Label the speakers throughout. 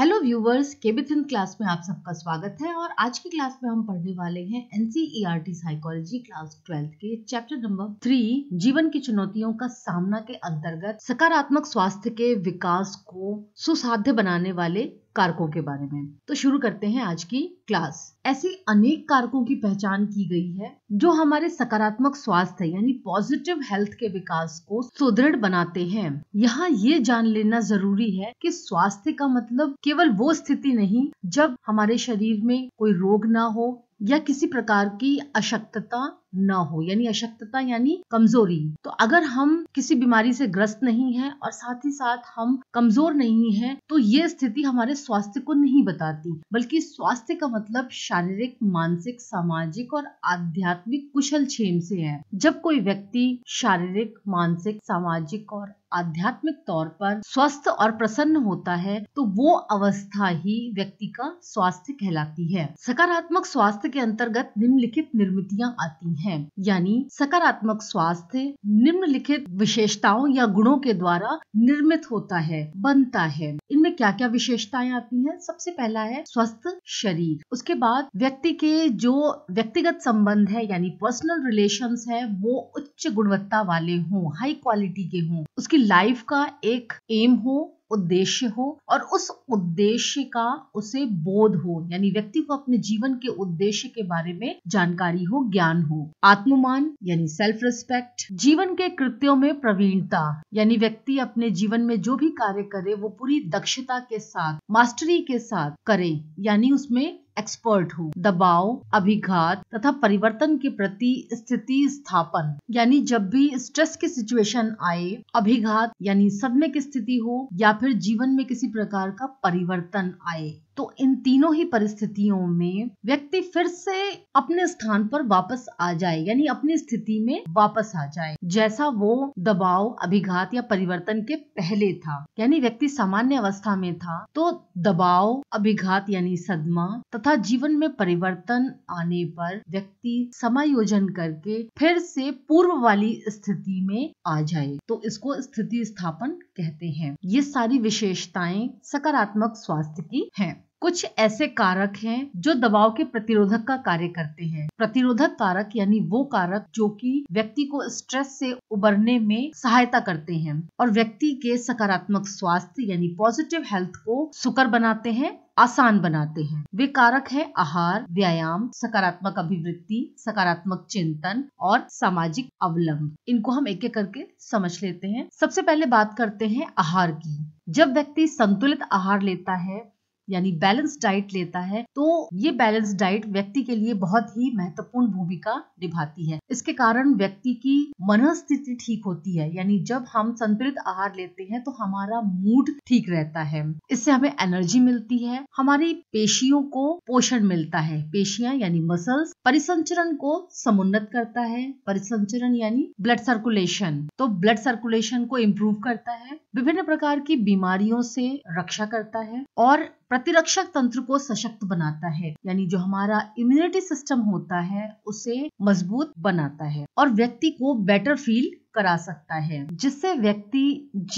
Speaker 1: hello viewers केबिथिन class में आप सबका स्वागत है और आज की क्लास में हम पढ़ने वाले हैं एनसीईआरटी साइकोलॉजी क्लास ट्वेल्थ के चैप्टर नंबर थ्री जीवन की चुनौतियों का सामना के अंतर्गत सकारात्मक स्वास्थ्य के विकास को सुसाध्य बनाने वाले कारकों के बारे में तो शुरू करते हैं आज की क्लास ऐसी अनेक कारकों की पहचान की गई है जो हमारे सकारात्मक स्वास्थ्य यानी पॉजिटिव हेल्थ के विकास को सुदृढ़ बनाते हैं यहाँ ये जान लेना जरूरी है कि स्वास्थ्य का मतलब केवल वो स्थिति नहीं जब हमारे शरीर में कोई रोग ना हो या किसी प्रकार की अशक्तता न हो यानी अशक्तता यानी कमजोरी तो अगर हम किसी बीमारी से ग्रस्त नहीं है और साथ ही साथ हम कमजोर नहीं है तो ये स्थिति हमारे स्वास्थ्य को नहीं बताती बल्कि स्वास्थ्य का मतलब शारीरिक मानसिक सामाजिक और आध्यात्मिक कुशल क्षेम से है जब कोई व्यक्ति शारीरिक मानसिक सामाजिक और आध्यात्मिक तौर पर स्वस्थ और प्रसन्न होता है तो वो अवस्था ही व्यक्ति का स्वास्थ्य कहलाती है सकारात्मक स्वास्थ्य के अंतर्गत निम्नलिखित निर्मितियां आती हैं यानी सकारात्मक स्वास्थ्य निम्नलिखित विशेषताओं या गुणों के द्वारा निर्मित होता है बनता है इनमें क्या क्या विशेषताएं आती हैं सबसे पहला है स्वस्थ शरीर उसके बाद व्यक्ति के जो व्यक्तिगत संबंध है यानी पर्सनल रिलेशन है वो उच्च गुणवत्ता वाले हों हाई क्वालिटी के हों उसकी लाइफ का एक एम हो उद्देश्य हो और उस उद्देश्य का उसे बोध हो यानी व्यक्ति को अपने जीवन के उद्देश्य के बारे में जानकारी हो ज्ञान हो आत्ममान यानी सेल्फ रिस्पेक्ट जीवन के कृत्यों में प्रवीणता यानी व्यक्ति अपने जीवन में जो भी कार्य करे वो पूरी दक्षता के साथ मास्टरी के साथ करे यानी उसमें एक्सपर्ट हूँ दबाव अभिघात तथा परिवर्तन के प्रति स्थिति स्थापन यानी जब भी स्ट्रेस की सिचुएशन आए अभिघात यानी सदमे की स्थिति हो या फिर जीवन में किसी प्रकार का परिवर्तन आए तो इन तीनों ही परिस्थितियों में व्यक्ति फिर से अपने स्थान पर वापस आ जाए यानी अपनी स्थिति में वापस आ जाए जैसा वो दबाव अभिघात या परिवर्तन के पहले था यानी व्यक्ति सामान्य अवस्था में था तो दबाव अभिघात यानी सदमा तथा जीवन में परिवर्तन आने पर व्यक्ति समायोजन करके फिर से पूर्व वाली स्थिति में आ जाए तो इसको स्थिति स्थापन कहते हैं ये सारी विशेषताएं सकारात्मक स्वास्थ्य की हैं कुछ ऐसे कारक हैं जो दबाव के प्रतिरोधक का कार्य करते हैं प्रतिरोधक कारक यानी वो कारक जो कि व्यक्ति को स्ट्रेस से उबरने में सहायता करते हैं और व्यक्ति के सकारात्मक स्वास्थ्य यानी पॉजिटिव हेल्थ को सुकर बनाते हैं आसान बनाते हैं वे कारक है आहार व्यायाम सकारात्मक अभिवृत्ति सकारात्मक चिंतन और सामाजिक अवलंब इनको हम एक एक करके समझ लेते हैं सबसे पहले बात करते हैं आहार की जब व्यक्ति संतुलित आहार लेता है यानी बैलेंस डाइट लेता है तो ये बैलेंस डाइट व्यक्ति के लिए बहुत ही महत्वपूर्ण भूमिका निभाती है इसके कारण व्यक्ति की मनस्थिति ठीक होती है यानी जब हम संतुलित आहार लेते हैं तो हमारा मूड ठीक रहता है इससे हमें एनर्जी मिलती है हमारी पेशियों को पोषण मिलता है पेशियां यानी मसल्स परिसंचरण को समुन्नत करता है परिसंचरण यानी ब्लड सर्कुलेशन तो ब्लड सर्कुलेशन को इम्प्रूव करता है विभिन्न प्रकार की बीमारियों से रक्षा करता है और प्रतिरक्षक तंत्र को सशक्त बनाता है यानी जो हमारा इम्यूनिटी सिस्टम होता है उसे मजबूत बनाता है और व्यक्ति को बेटर फील करा सकता है जिससे व्यक्ति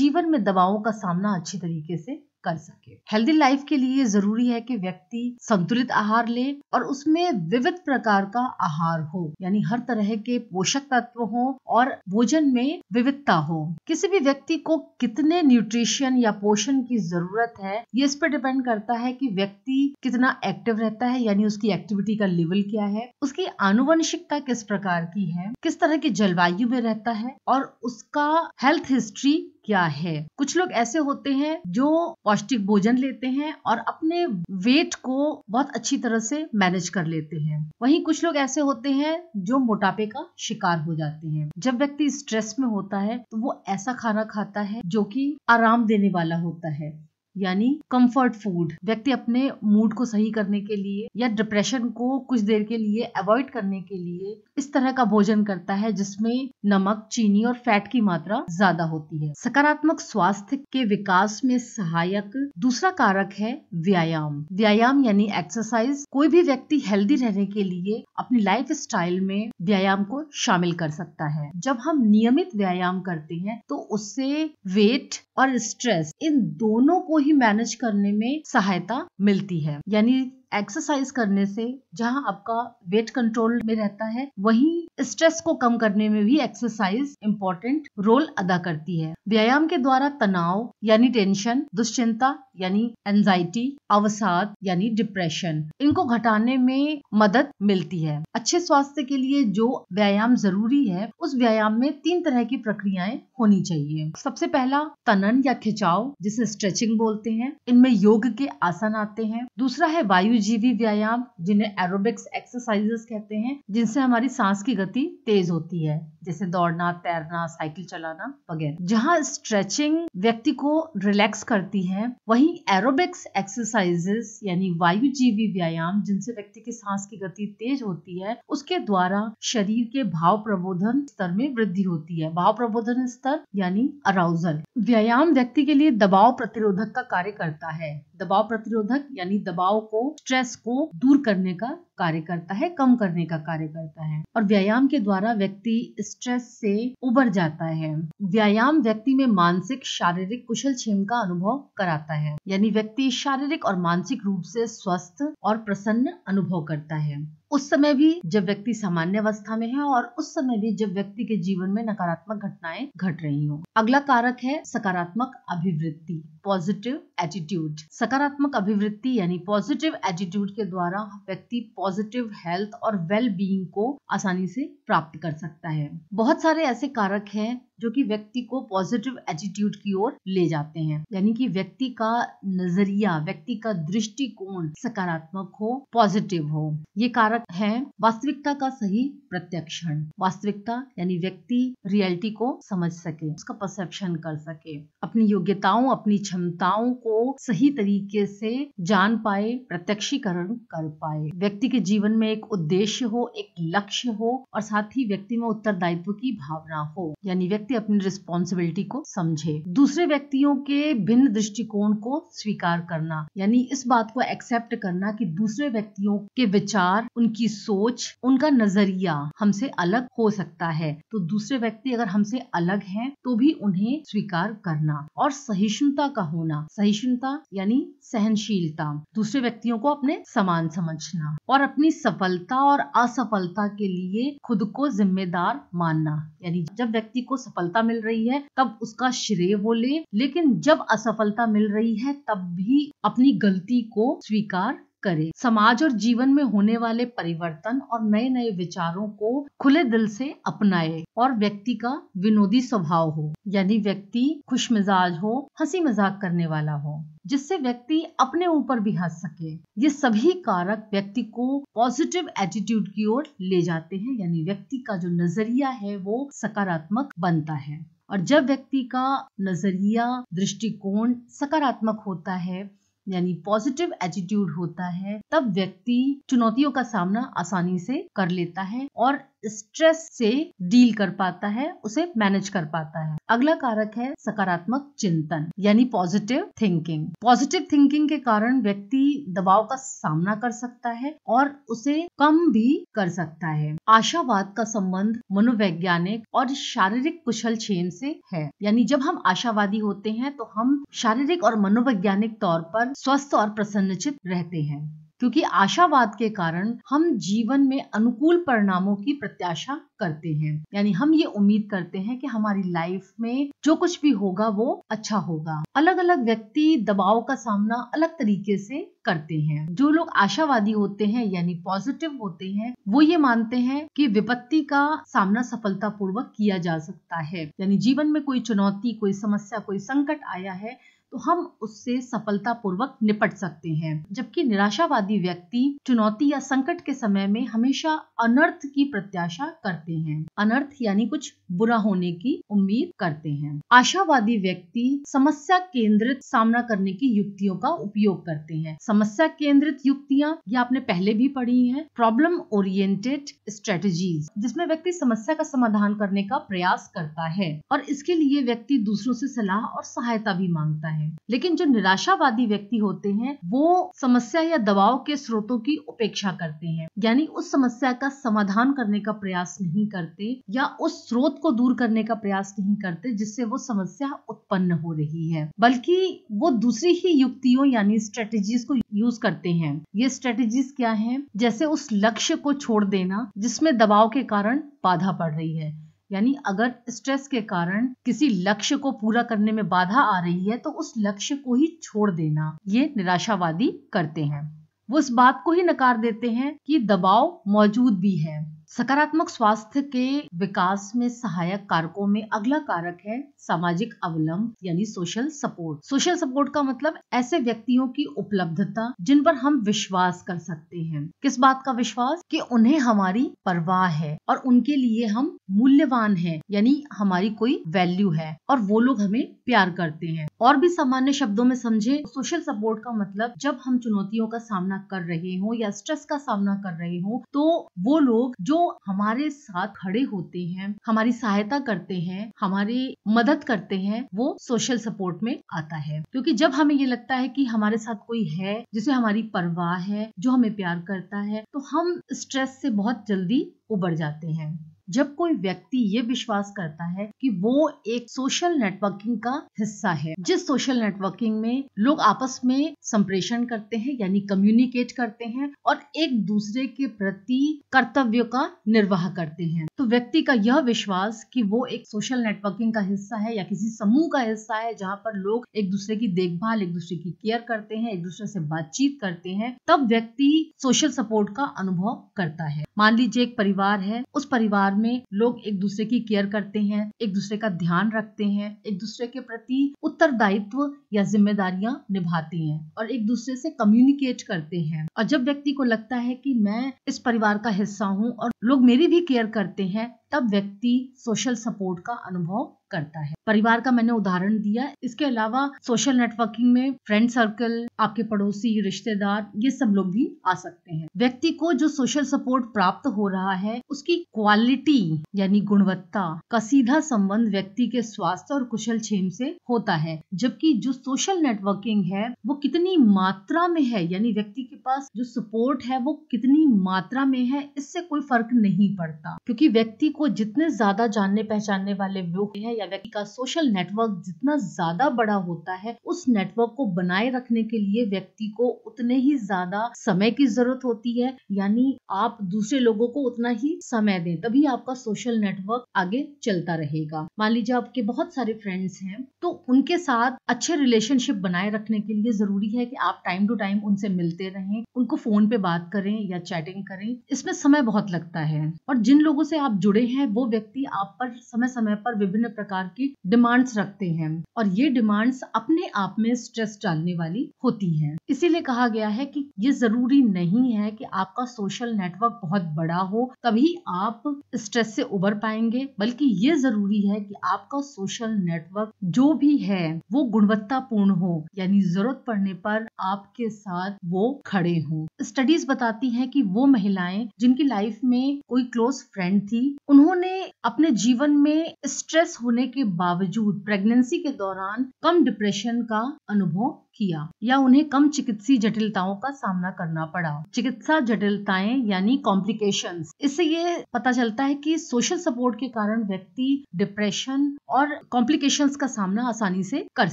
Speaker 1: जीवन में दबावों का सामना अच्छी तरीके से कर सके हेल्दी लाइफ के लिए जरूरी है कि व्यक्ति संतुलित आहार ले और उसमें विविध प्रकार का आहार हो यानी हर तरह के पोषक तत्व हो और भोजन में विविधता हो किसी भी व्यक्ति को कितने न्यूट्रिशन या पोषण की जरूरत है ये इस पर डिपेंड करता है कि व्यक्ति कितना एक्टिव रहता है यानी उसकी एक्टिविटी का लेवल क्या है उसकी आनुवंशिकता किस प्रकार की है किस तरह की जलवायु में रहता है और उसका हेल्थ हिस्ट्री क्या है कुछ लोग ऐसे होते हैं जो पौष्टिक भोजन लेते हैं और अपने वेट को बहुत अच्छी तरह से मैनेज कर लेते हैं वहीं कुछ लोग ऐसे होते हैं जो मोटापे का शिकार हो जाते हैं जब व्यक्ति स्ट्रेस में होता है तो वो ऐसा खाना खाता है जो कि आराम देने वाला होता है यानी कंफर्ट फूड व्यक्ति अपने मूड को सही करने के लिए या डिप्रेशन को कुछ देर के लिए अवॉइड करने के लिए इस तरह का भोजन करता है जिसमें नमक चीनी और फैट की मात्रा ज्यादा होती है सकारात्मक स्वास्थ्य के विकास में सहायक दूसरा कारक है व्यायाम व्यायाम यानी एक्सरसाइज कोई भी व्यक्ति हेल्दी रहने के लिए अपनी लाइफ स्टाइल में व्यायाम को शामिल कर सकता है जब हम नियमित व्यायाम करते हैं तो उससे वेट और स्ट्रेस इन दोनों को ही मैनेज करने में सहायता मिलती है यानी एक्सरसाइज करने से जहां आपका वेट कंट्रोल में रहता है वही स्ट्रेस को कम करने में भी एक्सरसाइज इम्पोर्टेंट रोल अदा करती है व्यायाम के द्वारा तनाव यानी टेंशन दुश्चिंता यानी एंजाइटी अवसाद यानी डिप्रेशन इनको घटाने में मदद मिलती है अच्छे स्वास्थ्य के लिए जो व्यायाम जरूरी है उस व्यायाम में तीन तरह की प्रक्रियाएं होनी चाहिए सबसे पहला तनन या खिंचाव जिसे स्ट्रेचिंग बोलते हैं इनमें योग के आसन आते हैं दूसरा है वायु चिरंजीवी व्यायाम जिन्हें एरोबिक्स एक्सरसाइजेस कहते हैं जिनसे हमारी सांस की गति तेज होती है जैसे दौड़ना तैरना साइकिल चलाना वगैरह जहाँ स्ट्रेचिंग व्यक्ति को रिलैक्स करती है वहीं एरोबिक्स एक्सरसाइजेस यानी वायुजीवी व्यायाम जिनसे व्यक्ति की सांस की गति तेज होती है उसके द्वारा शरीर के भाव प्रबोधन स्तर में वृद्धि होती है भाव प्रबोधन स्तर यानी अराउजल व्यायाम व्यक्ति के लिए दबाव प्रतिरोधक का कार्य करता है दबाव प्रतिरोधक यानी दबाव को स्ट्रेस को दूर करने का कार्य करता है कम करने का कार्य करता है और व्यायाम के द्वारा व्यक्ति स्ट्रेस से उबर जाता है व्यायाम व्यक्ति में मानसिक शारीरिक कुशल क्षेम का अनुभव कराता है यानी व्यक्ति शारीरिक और मानसिक रूप से स्वस्थ और प्रसन्न अनुभव करता है उस समय भी जब व्यक्ति सामान्य अवस्था में है और उस समय भी जब व्यक्ति के जीवन में नकारात्मक घटनाएं घट रही हो अगला कारक है सकारात्मक अभिवृत्ति पॉजिटिव एटीट्यूड सकारात्मक अभिवृत्ति यानी पॉजिटिव एटीट्यूड के द्वारा व्यक्ति पॉजिटिव पॉजिटिव हेल्थ और वेल बीइंग को आसानी से प्राप्त कर सकता है बहुत सारे ऐसे कारक हैं जो कि व्यक्ति को पॉजिटिव एटीट्यूड की ओर ले जाते हैं यानी कि व्यक्ति का नजरिया व्यक्ति का दृष्टिकोण सकारात्मक हो पॉजिटिव हो ये कारक है वास्तविकता का सही प्रत्यक्षण वास्तविकता यानी व्यक्ति रियलिटी को समझ सके उसका परसेप्शन कर सके अपनी योग्यताओं अपनी क्षमताओं को सही तरीके से जान पाए प्रत्यक्षीकरण कर पाए व्यक्ति के जीवन में एक उद्देश्य हो एक लक्ष्य हो और साथ ही व्यक्ति में उत्तरदायित्व की भावना हो यानी व्यक्ति व्यक्ति अपनी रिस्पॉन्सिबिलिटी को समझे दूसरे व्यक्तियों के भिन्न दृष्टिकोण को स्वीकार करना यानी इस बात को एक्सेप्ट करना कि दूसरे व्यक्तियों के विचार उनकी सोच उनका नजरिया हमसे अलग हो सकता है तो दूसरे व्यक्ति अगर हमसे अलग हैं तो भी उन्हें स्वीकार करना और सहिष्णुता का होना सहिष्णुता यानी सहनशीलता दूसरे व्यक्तियों को अपने समान समझना और अपनी सफलता और असफलता के लिए खुद को जिम्मेदार मानना यानी जब व्यक्ति को सफल सफलता मिल रही है तब उसका श्रेय वो ले लेकिन जब असफलता मिल रही है तब भी अपनी गलती को स्वीकार करें समाज और जीवन में होने वाले परिवर्तन और नए नए विचारों को खुले दिल से अपनाए और व्यक्ति का विनोदी स्वभाव हो यानी व्यक्ति खुश मिजाज हो हंसी मजाक करने वाला हो जिससे व्यक्ति अपने ऊपर भी हंस सके ये सभी कारक व्यक्ति को पॉजिटिव एटीट्यूड की ओर ले जाते हैं यानी व्यक्ति का जो नजरिया है वो सकारात्मक बनता है और जब व्यक्ति का नजरिया दृष्टिकोण सकारात्मक होता है यानी पॉजिटिव एटीट्यूड होता है तब व्यक्ति चुनौतियों का सामना आसानी से कर लेता है और स्ट्रेस से डील कर पाता है उसे मैनेज कर पाता है अगला कारक है सकारात्मक चिंतन यानी पॉजिटिव थिंकिंग पॉजिटिव थिंकिंग के कारण व्यक्ति दबाव का सामना कर सकता है और उसे कम भी कर सकता है आशावाद का संबंध मनोवैज्ञानिक और शारीरिक कुशल छेन से है यानी जब हम आशावादी होते हैं तो हम शारीरिक और मनोवैज्ञानिक तौर पर स्वस्थ और प्रसन्नचित रहते हैं क्योंकि आशावाद के कारण हम जीवन में अनुकूल परिणामों की प्रत्याशा करते हैं यानी हम ये उम्मीद करते हैं कि हमारी लाइफ में जो कुछ भी होगा वो अच्छा होगा अलग अलग व्यक्ति दबाव का सामना अलग तरीके से करते हैं जो लोग आशावादी होते हैं यानी पॉजिटिव होते हैं वो ये मानते हैं कि विपत्ति का सामना सफलतापूर्वक किया जा सकता है यानी जीवन में कोई चुनौती कोई समस्या कोई संकट आया है तो हम उससे सफलतापूर्वक निपट सकते हैं जबकि निराशावादी व्यक्ति चुनौती या संकट के समय में हमेशा अनर्थ की प्रत्याशा करते हैं अनर्थ यानी कुछ बुरा होने की उम्मीद करते हैं आशावादी व्यक्ति समस्या केंद्रित सामना करने की युक्तियों का उपयोग करते हैं समस्या केंद्रित युक्तियाँ ये आपने पहले भी पढ़ी है प्रॉब्लम ओरिएंटेड स्ट्रेटेजी जिसमें व्यक्ति समस्या का समाधान करने का प्रयास करता है और इसके लिए व्यक्ति दूसरों से सलाह और सहायता भी मांगता है है लेकिन जो निराशावादी व्यक्ति होते हैं वो समस्या या दबाव के स्रोतों की उपेक्षा करते हैं यानी उस समस्या का समाधान करने का प्रयास नहीं करते या उस स्रोत को दूर करने का प्रयास नहीं करते जिससे वो समस्या उत्पन्न हो रही है बल्कि वो दूसरी ही युक्तियों यानी स्ट्रेटेजीज को यूज करते हैं ये स्ट्रेटेजीज क्या है जैसे उस लक्ष्य को छोड़ देना जिसमें दबाव के कारण बाधा पड़ रही है यानी अगर स्ट्रेस के कारण किसी लक्ष्य को पूरा करने में बाधा आ रही है तो उस लक्ष्य को ही छोड़ देना ये निराशावादी करते हैं वो इस बात को ही नकार देते हैं कि दबाव मौजूद भी है सकारात्मक स्वास्थ्य के विकास में सहायक कारकों में अगला कारक है सामाजिक अवलंब यानी सोशल सपोर्ट सोशल सपोर्ट का मतलब ऐसे व्यक्तियों की उपलब्धता जिन पर हम विश्वास कर सकते हैं किस बात का विश्वास कि उन्हें हमारी परवाह है और उनके लिए हम मूल्यवान हैं यानी हमारी कोई वैल्यू है और वो लोग हमें प्यार करते हैं और भी सामान्य शब्दों में समझे सोशल सपोर्ट का मतलब जब हम चुनौतियों का सामना कर रहे हो या स्ट्रेस का सामना कर रहे हो तो वो लोग जो हमारे साथ खड़े होते हैं हमारी सहायता करते हैं हमारी मदद करते हैं वो सोशल सपोर्ट में आता है क्योंकि जब हमें ये लगता है कि हमारे साथ कोई है जिसे हमारी परवाह है जो हमें प्यार करता है तो हम स्ट्रेस से बहुत जल्दी उभर जाते हैं जब कोई व्यक्ति ये विश्वास करता है कि वो एक सोशल नेटवर्किंग का हिस्सा है जिस सोशल नेटवर्किंग में लोग आपस में संप्रेषण करते हैं यानी कम्युनिकेट करते हैं और एक दूसरे के प्रति कर्तव्य का निर्वाह करते हैं तो व्यक्ति का यह विश्वास कि वो एक सोशल नेटवर्किंग का हिस्सा है या किसी समूह का हिस्सा है जहाँ पर लोग एक दूसरे की देखभाल एक दूसरे की केयर करते हैं एक दूसरे से बातचीत करते हैं तब व्यक्ति सोशल सपोर्ट का अनुभव करता है मान लीजिए एक परिवार परिवार है उस परिवार में लोग एक दूसरे की केयर करते हैं एक दूसरे का ध्यान रखते हैं एक दूसरे के प्रति उत्तरदायित्व या जिम्मेदारियां निभाते हैं और एक दूसरे से कम्युनिकेट करते हैं और जब व्यक्ति को लगता है कि मैं इस परिवार का हिस्सा हूँ और लोग मेरी भी केयर करते हैं तब व्यक्ति सोशल सपोर्ट का अनुभव करता है परिवार का मैंने उदाहरण दिया इसके अलावा सोशल नेटवर्किंग में फ्रेंड सर्कल आपके पड़ोसी रिश्तेदार ये सब लोग भी आ सकते हैं व्यक्ति को जो सोशल सपोर्ट प्राप्त हो रहा है उसकी क्वालिटी यानी गुणवत्ता का सीधा संबंध व्यक्ति के स्वास्थ्य और कुशल क्षेम से होता है जबकि जो सोशल नेटवर्किंग है वो कितनी मात्रा में है यानी व्यक्ति के पास जो सपोर्ट है वो कितनी मात्रा में है इससे कोई फर्क नहीं पड़ता क्योंकि व्यक्ति को को जितने ज्यादा जानने पहचानने वाले व्यक्ति हैं या व्यक्ति का सोशल नेटवर्क जितना ज्यादा बड़ा होता है उस नेटवर्क को बनाए रखने के लिए व्यक्ति को उतने ही ज्यादा समय की जरूरत होती है यानी आप दूसरे लोगों को उतना ही समय दें तभी आपका सोशल नेटवर्क आगे चलता रहेगा मान लीजिए आपके बहुत सारे फ्रेंड्स हैं तो उनके साथ अच्छे रिलेशनशिप बनाए रखने के लिए जरूरी है कि आप टाइम टू टाइम उनसे मिलते रहें उनको फोन पे बात करें या चैटिंग करें इसमें समय बहुत लगता है और जिन लोगों से आप जुड़े हैं वो व्यक्ति आप पर समय समय पर विभिन्न प्रकार की डिमांड्स रखते हैं और ये डिमांड्स अपने आप में स्ट्रेस डालने वाली होती हैं इसीलिए कहा गया है कि ये जरूरी नहीं है कि आपका सोशल नेटवर्क बहुत बड़ा हो तभी आप स्ट्रेस से उबर पाएंगे बल्कि ये जरूरी है कि आपका सोशल नेटवर्क जो भी है वो गुणवत्तापूर्ण हो यानी जरूरत पड़ने पर आपके साथ वो खड़े हों स्टडीज बताती हैं कि वो महिलाएं जिनकी लाइफ में कोई क्लोज फ्रेंड थी उन्होंने उन्होंने अपने जीवन में स्ट्रेस होने के बावजूद प्रेगनेंसी के दौरान कम डिप्रेशन का अनुभव किया या उन्हें कम चिकित्सीय जटिलताओं का सामना करना पड़ा चिकित्सा जटिलताएं यानी कॉम्प्लिकेशन इससे ये पता चलता है कि सोशल सपोर्ट के कारण व्यक्ति डिप्रेशन और कॉम्प्लिकेशन का सामना आसानी से कर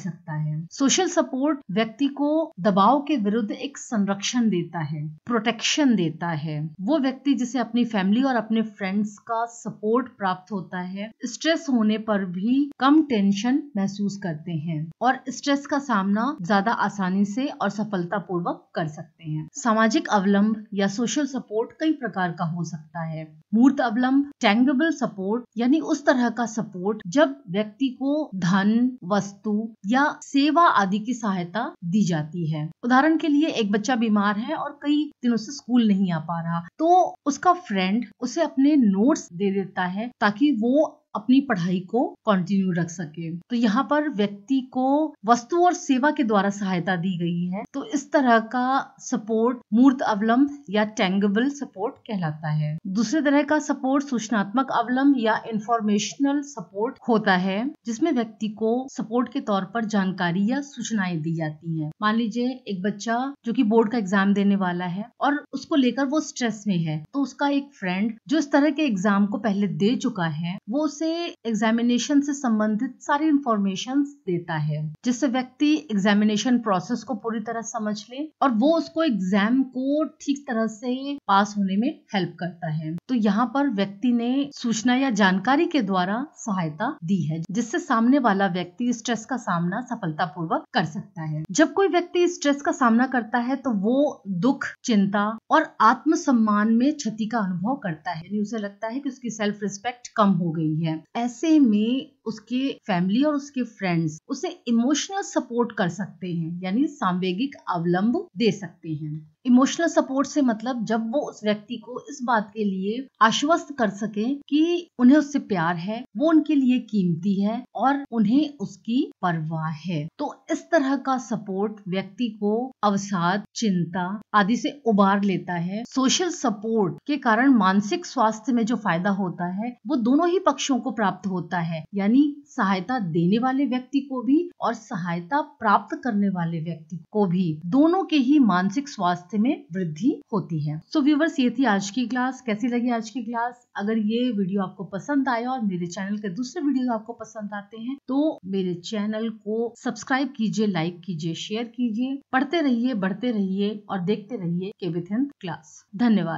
Speaker 1: सकता है सोशल सपोर्ट व्यक्ति को दबाव के विरुद्ध एक संरक्षण देता है प्रोटेक्शन देता है वो व्यक्ति जिसे अपनी फैमिली और अपने फ्रेंड्स का सपोर्ट प्राप्त होता है स्ट्रेस होने पर भी कम टेंशन महसूस करते हैं और स्ट्रेस का सामना ज्यादा ज्यादा आसानी से और सफलतापूर्वक कर सकते हैं सामाजिक अवलंब या सोशल सपोर्ट कई प्रकार का हो सकता है मूर्त अवलंब टेंगेबल सपोर्ट यानी उस तरह का सपोर्ट जब व्यक्ति को धन वस्तु या सेवा आदि की सहायता दी जाती है उदाहरण के लिए एक बच्चा बीमार है और कई दिनों से स्कूल नहीं आ पा रहा तो उसका फ्रेंड उसे अपने नोट्स दे देता है ताकि वो अपनी पढ़ाई को कंटिन्यू रख सके तो यहाँ पर व्यक्ति को वस्तु और सेवा के द्वारा सहायता दी गई है तो इस तरह का सपोर्ट मूर्त अवलंब या टेंगेबल सपोर्ट कहलाता है दूसरे तरह का सपोर्ट सूचनात्मक अवलंब या इंफॉर्मेशनल सपोर्ट होता है जिसमें व्यक्ति को सपोर्ट के तौर पर जानकारी या सूचनाएं दी जाती है मान लीजिए एक बच्चा जो की बोर्ड का एग्जाम देने वाला है और उसको लेकर वो स्ट्रेस में है तो उसका एक फ्रेंड जो इस तरह के एग्जाम को पहले दे चुका है वो उस उसे एग्जामिनेशन से संबंधित सारी इंफॉर्मेशन देता है जिससे व्यक्ति एग्जामिनेशन प्रोसेस को पूरी तरह समझ ले और वो उसको एग्जाम को ठीक तरह से पास होने में हेल्प करता है तो यहाँ पर व्यक्ति ने सूचना या जानकारी के द्वारा सहायता दी है जिससे सामने वाला व्यक्ति स्ट्रेस का सामना सफलतापूर्वक कर सकता है जब कोई व्यक्ति स्ट्रेस का सामना करता है तो वो दुख चिंता और आत्मसम्मान में क्षति का अनुभव करता है उसे लगता है कि उसकी सेल्फ रिस्पेक्ट कम हो गई है है ऐसे में उसके फैमिली और उसके फ्रेंड्स उसे इमोशनल सपोर्ट कर सकते हैं यानी सांवेगिक अवलंब दे सकते हैं इमोशनल सपोर्ट से मतलब जब वो उस व्यक्ति को इस बात के लिए आश्वस्त कर सके कि उन्हें उससे प्यार है वो उनके लिए कीमती है और उन्हें उसकी परवाह है तो इस तरह का सपोर्ट व्यक्ति को अवसाद चिंता आदि से उबार लेता है सोशल सपोर्ट के कारण मानसिक स्वास्थ्य में जो फायदा होता है वो दोनों ही पक्षों को प्राप्त होता है यानी सहायता देने वाले व्यक्ति को भी और सहायता प्राप्त करने वाले व्यक्ति को भी दोनों के ही मानसिक स्वास्थ्य में वृद्धि होती है सो so, व्यूवर्स ये थी आज की क्लास कैसी लगी आज की क्लास अगर ये वीडियो आपको पसंद आया और मेरे चैनल के दूसरे वीडियो आपको पसंद आते हैं तो मेरे चैनल को सब्सक्राइब कीजिए लाइक कीजिए शेयर कीजिए पढ़ते रहिए बढ़ते रहिए और देखते रहिए के विथ क्लास धन्यवाद